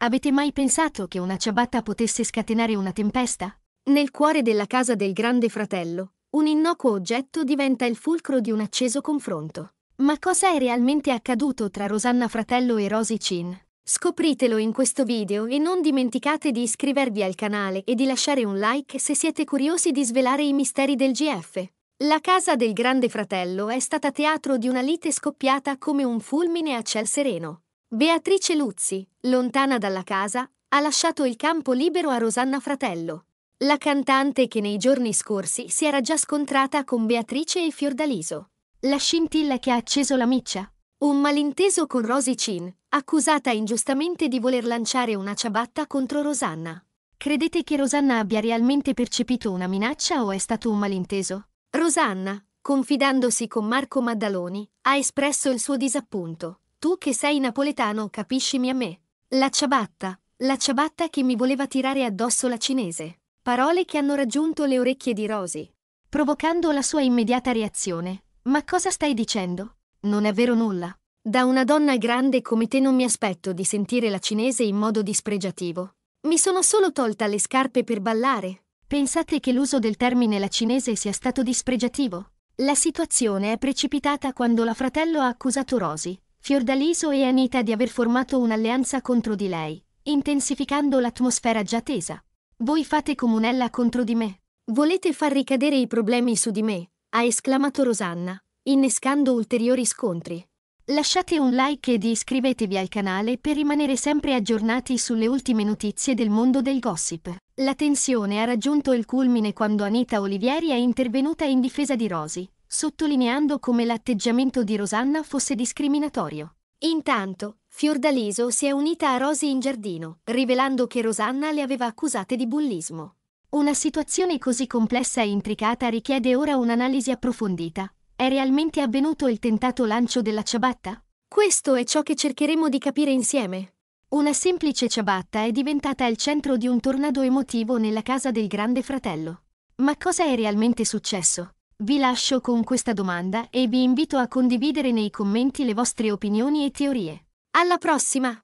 Avete mai pensato che una ciabatta potesse scatenare una tempesta? Nel cuore della casa del grande fratello, un innocuo oggetto diventa il fulcro di un acceso confronto. Ma cosa è realmente accaduto tra Rosanna Fratello e Rosy Chin? Scopritelo in questo video e non dimenticate di iscrivervi al canale e di lasciare un like se siete curiosi di svelare i misteri del GF. La casa del grande fratello è stata teatro di una lite scoppiata come un fulmine a ciel sereno. Beatrice Luzzi, lontana dalla casa, ha lasciato il campo libero a Rosanna Fratello. La cantante che nei giorni scorsi si era già scontrata con Beatrice e Fiordaliso. La scintilla che ha acceso la miccia. Un malinteso con Rosy Cin, accusata ingiustamente di voler lanciare una ciabatta contro Rosanna. Credete che Rosanna abbia realmente percepito una minaccia o è stato un malinteso? Rosanna, confidandosi con Marco Maddaloni, ha espresso il suo disappunto. Tu che sei napoletano, capiscimi a me. La ciabatta, la ciabatta che mi voleva tirare addosso la cinese. Parole che hanno raggiunto le orecchie di Rosy, provocando la sua immediata reazione. Ma cosa stai dicendo? Non è vero nulla. Da una donna grande come te non mi aspetto di sentire la cinese in modo dispregiativo. Mi sono solo tolta le scarpe per ballare. Pensate che l'uso del termine la cinese sia stato dispregiativo? La situazione è precipitata quando la fratello ha accusato Rosy Fiordaliso e Anita di aver formato un'alleanza contro di lei, intensificando l'atmosfera già tesa. Voi fate comunella contro di me. Volete far ricadere i problemi su di me, ha esclamato Rosanna, innescando ulteriori scontri. Lasciate un like ed iscrivetevi al canale per rimanere sempre aggiornati sulle ultime notizie del mondo del gossip. La tensione ha raggiunto il culmine quando Anita Olivieri è intervenuta in difesa di Rosy, sottolineando come l'atteggiamento di Rosanna fosse discriminatorio. Intanto, Fiordaliso si è unita a Rosy in giardino, rivelando che Rosanna le aveva accusate di bullismo. Una situazione così complessa e intricata richiede ora un'analisi approfondita. È realmente avvenuto il tentato lancio della ciabatta? Questo è ciò che cercheremo di capire insieme. Una semplice ciabatta è diventata il centro di un tornado emotivo nella casa del grande fratello. Ma cosa è realmente successo? Vi lascio con questa domanda e vi invito a condividere nei commenti le vostre opinioni e teorie. Alla prossima!